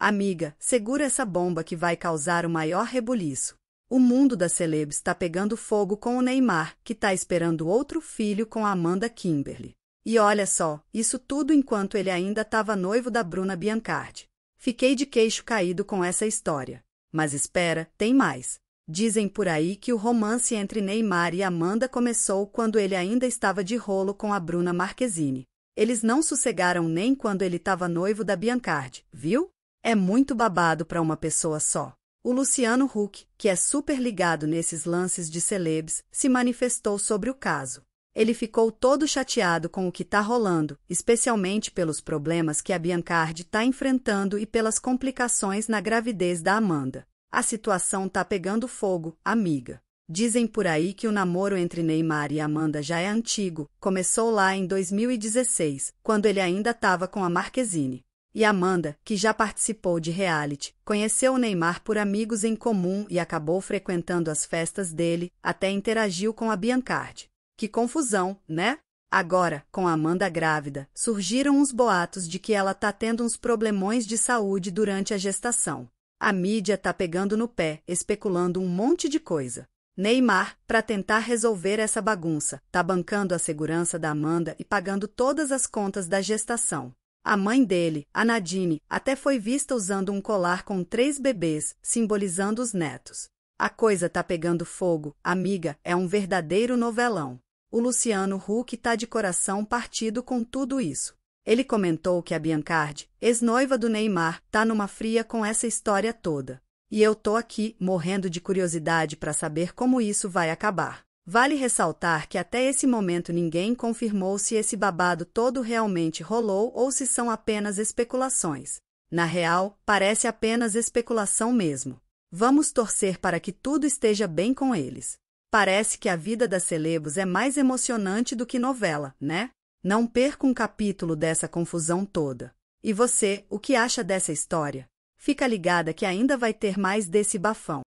Amiga, segura essa bomba que vai causar o maior rebuliço. O mundo da celebs está pegando fogo com o Neymar, que está esperando outro filho com a Amanda Kimberly. E olha só, isso tudo enquanto ele ainda estava noivo da Bruna Biancardi. Fiquei de queixo caído com essa história. Mas espera, tem mais. Dizem por aí que o romance entre Neymar e Amanda começou quando ele ainda estava de rolo com a Bruna Marquezine. Eles não sossegaram nem quando ele estava noivo da Biancardi, viu? É muito babado para uma pessoa só. O Luciano Huck, que é super ligado nesses lances de celebs, se manifestou sobre o caso. Ele ficou todo chateado com o que tá rolando, especialmente pelos problemas que a Biancardi tá enfrentando e pelas complicações na gravidez da Amanda. A situação tá pegando fogo, amiga. Dizem por aí que o namoro entre Neymar e Amanda já é antigo, começou lá em 2016, quando ele ainda estava com a Marquezine. E Amanda, que já participou de reality, conheceu o Neymar por amigos em comum e acabou frequentando as festas dele, até interagiu com a Biancardi. Que confusão, né? Agora, com a Amanda grávida, surgiram uns boatos de que ela tá tendo uns problemões de saúde durante a gestação. A mídia tá pegando no pé, especulando um monte de coisa. Neymar, para tentar resolver essa bagunça, tá bancando a segurança da Amanda e pagando todas as contas da gestação. A mãe dele, a Nadine, até foi vista usando um colar com três bebês, simbolizando os netos. A coisa tá pegando fogo, amiga, é um verdadeiro novelão. O Luciano Huck tá de coração partido com tudo isso. Ele comentou que a Biancardi, ex-noiva do Neymar, tá numa fria com essa história toda. E eu tô aqui, morrendo de curiosidade para saber como isso vai acabar. Vale ressaltar que até esse momento ninguém confirmou se esse babado todo realmente rolou ou se são apenas especulações. Na real, parece apenas especulação mesmo. Vamos torcer para que tudo esteja bem com eles. Parece que a vida das celebos é mais emocionante do que novela, né? Não perca um capítulo dessa confusão toda. E você, o que acha dessa história? Fica ligada que ainda vai ter mais desse bafão.